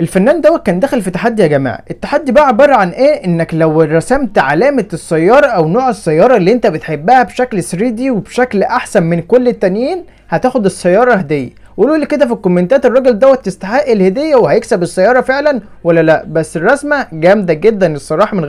الفنان دوت كان داخل في تحدي يا جماعه التحدي بقى عباره عن ايه انك لو رسمت علامه السياره او نوع السياره اللي انت بتحبها بشكل 3 دي وبشكل احسن من كل التانيين هتاخد السياره هديه قولوا لي كده في الكومنتات الراجل دوت تستحق الهديه وهيكسب السياره فعلا ولا لا بس الرسمه جامده جدا الصراحه من غير